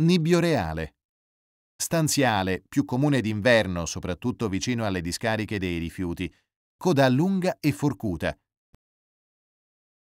Nibbio reale. Stanziale, più comune d'inverno, soprattutto vicino alle discariche dei rifiuti. Coda lunga e forcuta.